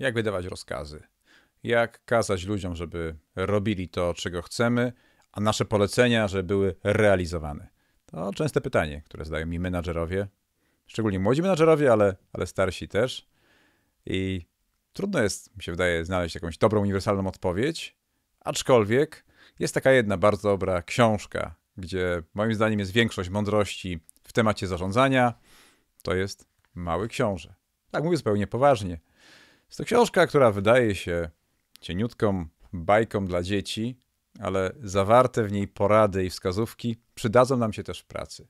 jak wydawać rozkazy, jak kazać ludziom, żeby robili to, czego chcemy, a nasze polecenia, żeby były realizowane. To częste pytanie, które zadają mi menadżerowie, szczególnie młodzi menadżerowie, ale, ale starsi też. I trudno jest, mi się wydaje, znaleźć jakąś dobrą, uniwersalną odpowiedź, aczkolwiek jest taka jedna bardzo dobra książka, gdzie moim zdaniem jest większość mądrości w temacie zarządzania, to jest Mały Książę. Tak mówię zupełnie poważnie, jest to książka, która wydaje się cieniutką bajką dla dzieci, ale zawarte w niej porady i wskazówki przydadzą nam się też w pracy.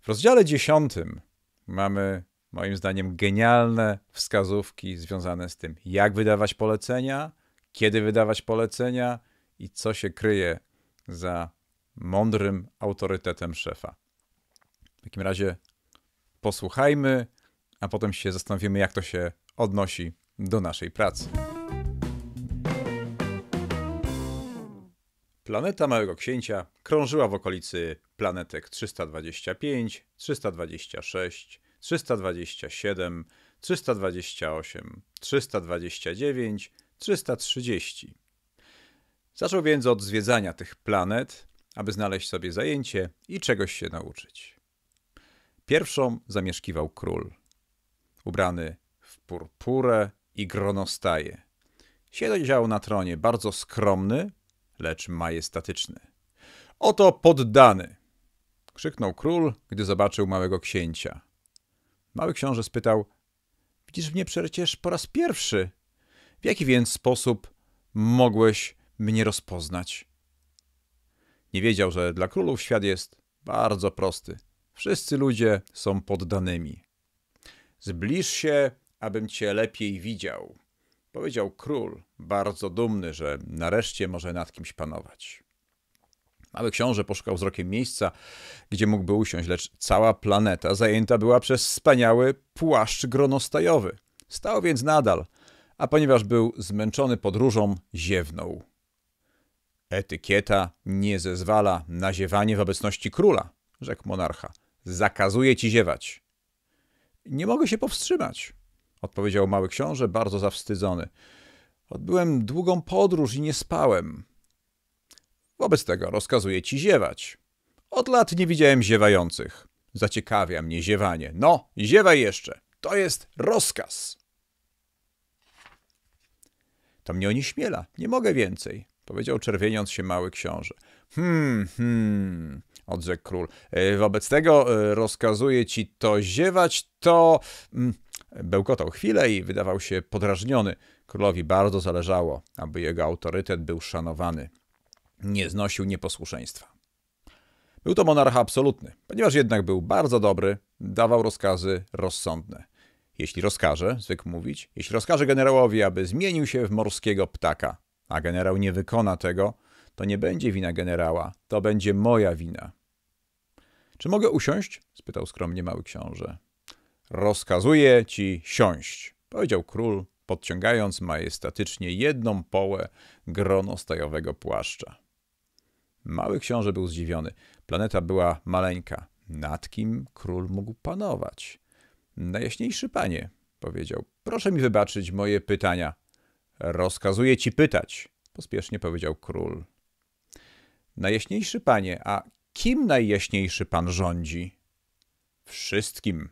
W rozdziale dziesiątym mamy, moim zdaniem, genialne wskazówki związane z tym, jak wydawać polecenia, kiedy wydawać polecenia i co się kryje za mądrym autorytetem szefa. W takim razie posłuchajmy, a potem się zastanowimy, jak to się odnosi do naszej pracy. Planeta Małego Księcia krążyła w okolicy planetek 325, 326, 327, 328, 329, 330. Zaczął więc od zwiedzania tych planet, aby znaleźć sobie zajęcie i czegoś się nauczyć. Pierwszą zamieszkiwał król, ubrany purpurę i gronostaje. Siedział na tronie bardzo skromny, lecz majestatyczny. Oto poddany! krzyknął król, gdy zobaczył małego księcia. Mały książę spytał: Widzisz mnie przecież po raz pierwszy. W jaki więc sposób mogłeś mnie rozpoznać? Nie wiedział, że dla królów świat jest bardzo prosty. Wszyscy ludzie są poddanymi. Zbliż się abym cię lepiej widział, powiedział król, bardzo dumny, że nareszcie może nad kimś panować. Mały książę poszukał wzrokiem miejsca, gdzie mógłby usiąść, lecz cała planeta zajęta była przez wspaniały płaszcz gronostajowy. Stał więc nadal, a ponieważ był zmęczony podróżą, ziewnął. Etykieta nie zezwala na ziewanie w obecności króla, rzekł monarcha. Zakazuje ci ziewać. Nie mogę się powstrzymać, odpowiedział mały książę, bardzo zawstydzony. Odbyłem długą podróż i nie spałem. Wobec tego rozkazuję ci ziewać. Od lat nie widziałem ziewających. Zaciekawia mnie ziewanie. No, ziewaj jeszcze. To jest rozkaz. To mnie onieśmiela. Nie mogę więcej, powiedział czerwieniąc się mały książę. Hmm, hmm, odrzekł król. E, wobec tego e, rozkazuję ci to ziewać, to... Mm, Bełkotał chwilę i wydawał się podrażniony. Królowi bardzo zależało, aby jego autorytet był szanowany. Nie znosił nieposłuszeństwa. Był to monarcha absolutny, ponieważ jednak był bardzo dobry, dawał rozkazy rozsądne. Jeśli rozkaże, zwykł mówić, jeśli rozkaże generałowi, aby zmienił się w morskiego ptaka, a generał nie wykona tego, to nie będzie wina generała, to będzie moja wina. Czy mogę usiąść? spytał skromnie mały książę. Rozkazuję ci siąść, powiedział król, podciągając majestatycznie jedną połę grono stajowego płaszcza. Mały książę był zdziwiony. Planeta była maleńka. Nad kim król mógł panować? Najjaśniejszy panie, powiedział. Proszę mi wybaczyć moje pytania. Rozkazuję ci pytać, pospiesznie powiedział król. Najjaśniejszy panie, a kim najjaśniejszy pan rządzi? Wszystkim,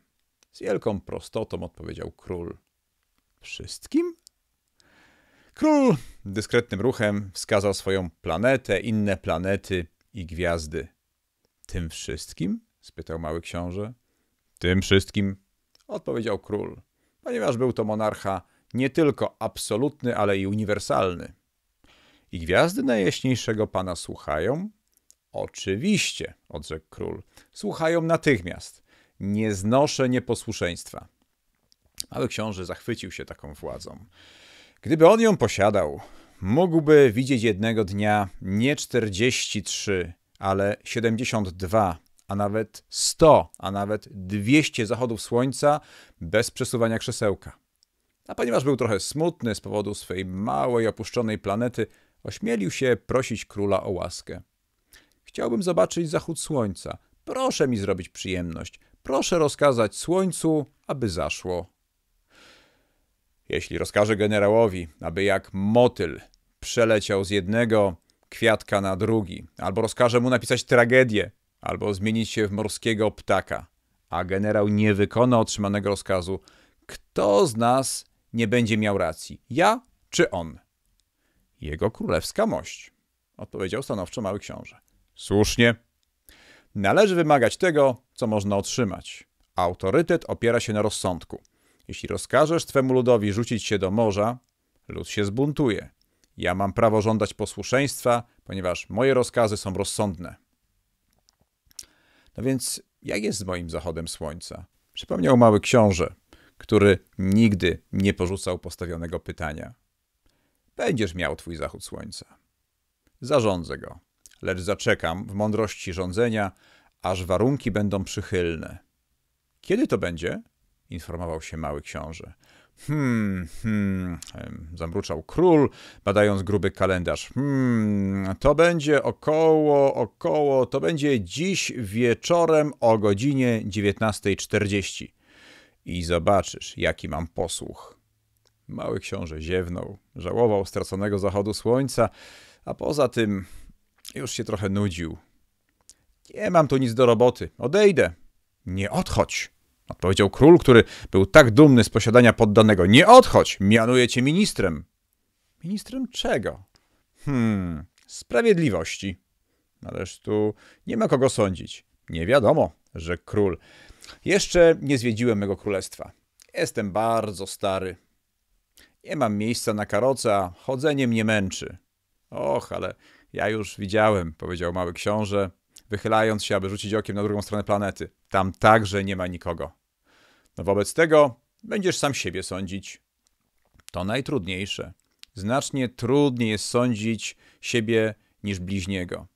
z wielką prostotą odpowiedział król. Wszystkim? Król dyskretnym ruchem wskazał swoją planetę, inne planety i gwiazdy. Tym wszystkim? spytał mały książę. Tym wszystkim, odpowiedział król, ponieważ był to monarcha nie tylko absolutny, ale i uniwersalny. I gwiazdy najjaśniejszego pana słuchają? Oczywiście, odrzekł król. Słuchają natychmiast nie znoszę nieposłuszeństwa. Mały książę zachwycił się taką władzą. Gdyby on ją posiadał, mógłby widzieć jednego dnia nie 43, ale 72, a nawet 100, a nawet 200 zachodów słońca bez przesuwania krzesełka. A ponieważ był trochę smutny z powodu swej małej, opuszczonej planety, ośmielił się prosić króla o łaskę. Chciałbym zobaczyć zachód słońca. Proszę mi zrobić przyjemność. Proszę rozkazać słońcu, aby zaszło. Jeśli rozkaże generałowi, aby jak motyl przeleciał z jednego kwiatka na drugi, albo rozkaże mu napisać tragedię, albo zmienić się w morskiego ptaka, a generał nie wykona otrzymanego rozkazu, kto z nas nie będzie miał racji? Ja czy on? Jego królewska mość, odpowiedział stanowczo mały książę. Słusznie, Należy wymagać tego, co można otrzymać. Autorytet opiera się na rozsądku. Jeśli rozkażesz twemu ludowi rzucić się do morza, lud się zbuntuje. Ja mam prawo żądać posłuszeństwa, ponieważ moje rozkazy są rozsądne. No więc, jak jest z moim zachodem słońca? Przypomniał mały książę, który nigdy nie porzucał postawionego pytania. Będziesz miał twój zachód słońca. Zarządzę go lecz zaczekam w mądrości rządzenia, aż warunki będą przychylne. Kiedy to będzie? informował się mały książę. Hmm, hmm, zamruczał król, badając gruby kalendarz. Hmm, to będzie około, około, to będzie dziś wieczorem o godzinie 19.40. I zobaczysz, jaki mam posłuch. Mały książę ziewnął, żałował straconego zachodu słońca, a poza tym już się trochę nudził. Nie mam tu nic do roboty. Odejdę. Nie odchodź. Odpowiedział król, który był tak dumny z posiadania poddanego. Nie odchodź. Mianuję cię ministrem. Ministrem czego? Hmm, sprawiedliwości. Ależ tu nie ma kogo sądzić. Nie wiadomo, że król. Jeszcze nie zwiedziłem mego królestwa. Jestem bardzo stary. Nie mam miejsca na karoca, chodzenie mnie męczy. Och, ale ja już widziałem, powiedział mały książę, wychylając się, aby rzucić okiem na drugą stronę planety. Tam także nie ma nikogo. No wobec tego będziesz sam siebie sądzić. To najtrudniejsze. Znacznie trudniej jest sądzić siebie niż bliźniego.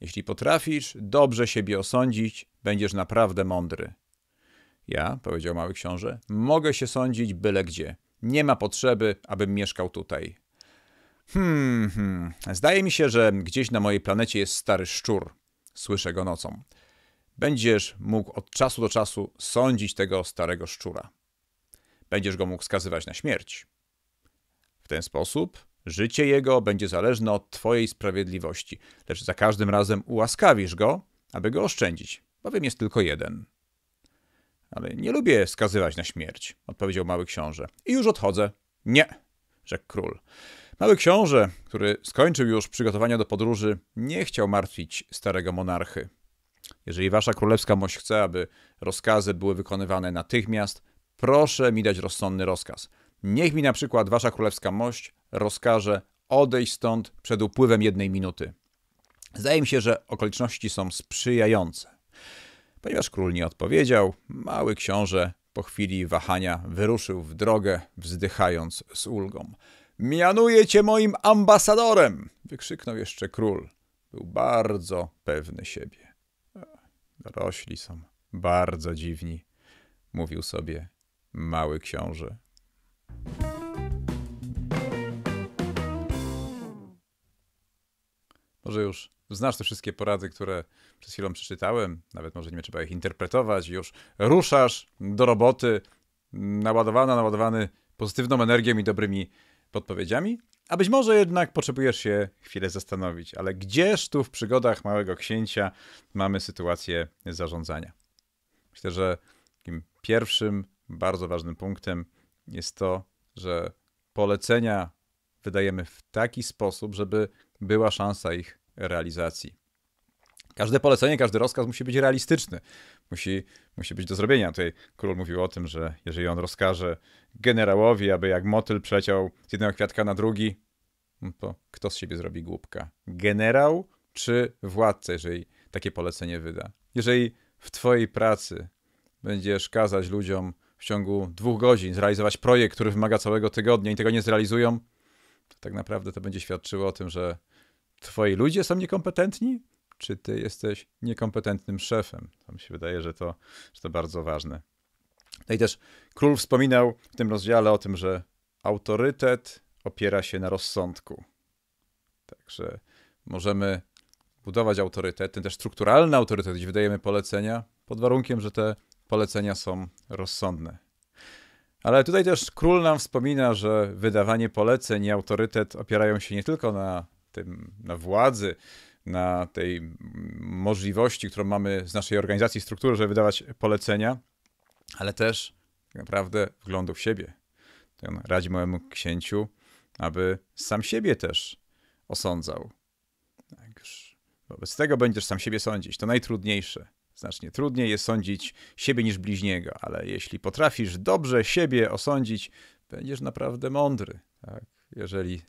Jeśli potrafisz dobrze siebie osądzić, będziesz naprawdę mądry. Ja, powiedział mały książę, mogę się sądzić byle gdzie. Nie ma potrzeby, abym mieszkał tutaj. Hmm, hmm, zdaje mi się, że gdzieś na mojej planecie jest stary szczur. Słyszę go nocą. Będziesz mógł od czasu do czasu sądzić tego starego szczura. Będziesz go mógł skazywać na śmierć. W ten sposób życie jego będzie zależne od Twojej sprawiedliwości, lecz za każdym razem ułaskawisz go, aby go oszczędzić, bowiem jest tylko jeden. Ale nie lubię skazywać na śmierć, odpowiedział mały książę. I już odchodzę. Nie, rzekł król. Mały książę, który skończył już przygotowania do podróży, nie chciał martwić starego monarchy. Jeżeli wasza królewska mość chce, aby rozkazy były wykonywane natychmiast, proszę mi dać rozsądny rozkaz. Niech mi na przykład wasza królewska mość rozkaże odejść stąd przed upływem jednej minuty. Zdaje mi się, że okoliczności są sprzyjające. Ponieważ król nie odpowiedział, mały książę po chwili wahania wyruszył w drogę, wzdychając z ulgą. Mianuję cię moim ambasadorem! wykrzyknął jeszcze król. Był bardzo pewny siebie. Rośli są bardzo dziwni, mówił sobie mały książę. Może już znasz te wszystkie porady, które przez chwilę przeczytałem, nawet może nie trzeba ich interpretować, już ruszasz do roboty, naładowana, naładowany pozytywną energią i dobrymi podpowiedziami, a być może jednak potrzebujesz się chwilę zastanowić, ale gdzież tu w przygodach Małego Księcia mamy sytuację zarządzania? Myślę, że takim pierwszym bardzo ważnym punktem jest to, że polecenia wydajemy w taki sposób, żeby była szansa ich realizacji. Każde polecenie, każdy rozkaz musi być realistyczny, musi, musi być do zrobienia. Tutaj król mówił o tym, że jeżeli on rozkaże generałowi, aby jak motyl przeciął z jednego kwiatka na drugi, no to kto z siebie zrobi głupka? Generał czy władca, jeżeli takie polecenie wyda? Jeżeli w twojej pracy będziesz kazać ludziom w ciągu dwóch godzin zrealizować projekt, który wymaga całego tygodnia i tego nie zrealizują, to tak naprawdę to będzie świadczyło o tym, że twoi ludzie są niekompetentni, czy ty jesteś niekompetentnym szefem. To mi się wydaje, że to, że to bardzo ważne. No i też król wspominał w tym rozdziale o tym, że autorytet opiera się na rozsądku. Także możemy budować autorytety, też strukturalny autorytet, gdzie wydajemy polecenia, pod warunkiem, że te polecenia są rozsądne. Ale tutaj też król nam wspomina, że wydawanie poleceń i autorytet opierają się nie tylko na tym, na władzy, na tej możliwości, którą mamy z naszej organizacji, struktury, żeby wydawać polecenia, ale też naprawdę wglądu w siebie. radzi mojemu księciu, aby sam siebie też osądzał. Tak, wobec tego będziesz sam siebie sądzić. To najtrudniejsze. Znacznie trudniej jest sądzić siebie niż bliźniego, ale jeśli potrafisz dobrze siebie osądzić, będziesz naprawdę mądry. Tak? Jeżeli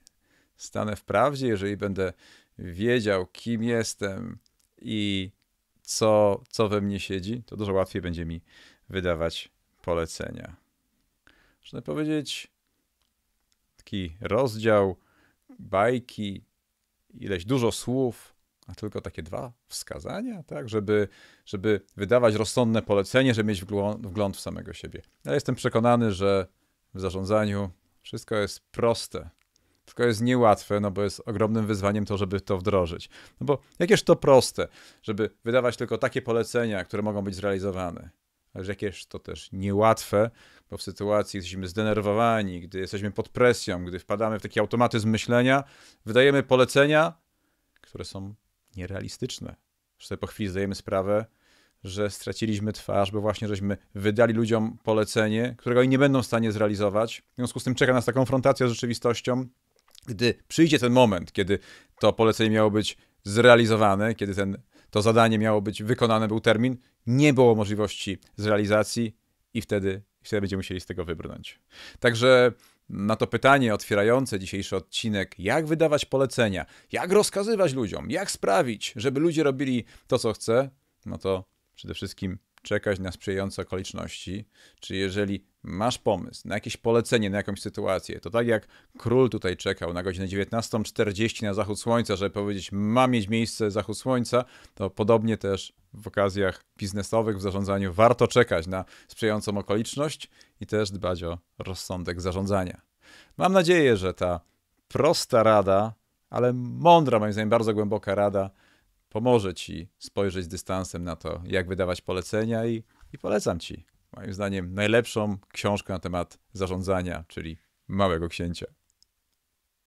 stanę w prawdzie, jeżeli będę wiedział, kim jestem i co, co we mnie siedzi, to dużo łatwiej będzie mi wydawać polecenia. Można powiedzieć, taki rozdział, bajki, ileś dużo słów, a tylko takie dwa wskazania, tak, żeby, żeby wydawać rozsądne polecenie, żeby mieć wgląd w samego siebie. Ja jestem przekonany, że w zarządzaniu wszystko jest proste tylko jest niełatwe, no bo jest ogromnym wyzwaniem to, żeby to wdrożyć. No bo jakież to proste, żeby wydawać tylko takie polecenia, które mogą być zrealizowane. Ale jakież to też niełatwe, bo w sytuacji, gdy jesteśmy zdenerwowani, gdy jesteśmy pod presją, gdy wpadamy w taki automatyzm myślenia, wydajemy polecenia, które są nierealistyczne. Że sobie po chwili zdajemy sprawę, że straciliśmy twarz, bo właśnie żeśmy wydali ludziom polecenie, którego oni nie będą w stanie zrealizować. W związku z tym czeka nas ta konfrontacja z rzeczywistością, gdy przyjdzie ten moment, kiedy to polecenie miało być zrealizowane, kiedy ten, to zadanie miało być wykonane, był termin, nie było możliwości zrealizacji i wtedy, wtedy będziemy musieli z tego wybrnąć. Także na to pytanie otwierające dzisiejszy odcinek, jak wydawać polecenia, jak rozkazywać ludziom, jak sprawić, żeby ludzie robili to, co chce, no to przede wszystkim czekać na sprzyjające okoliczności, czy jeżeli masz pomysł na jakieś polecenie, na jakąś sytuację, to tak jak król tutaj czekał na godzinę 19.40 na zachód słońca, żeby powiedzieć, ma mieć miejsce zachód słońca, to podobnie też w okazjach biznesowych, w zarządzaniu warto czekać na sprzyjającą okoliczność i też dbać o rozsądek zarządzania. Mam nadzieję, że ta prosta rada, ale mądra, moim zdaniem, bardzo głęboka rada pomoże ci spojrzeć z dystansem na to, jak wydawać polecenia i, i polecam ci, moim zdaniem, najlepszą książkę na temat zarządzania, czyli Małego Księcia.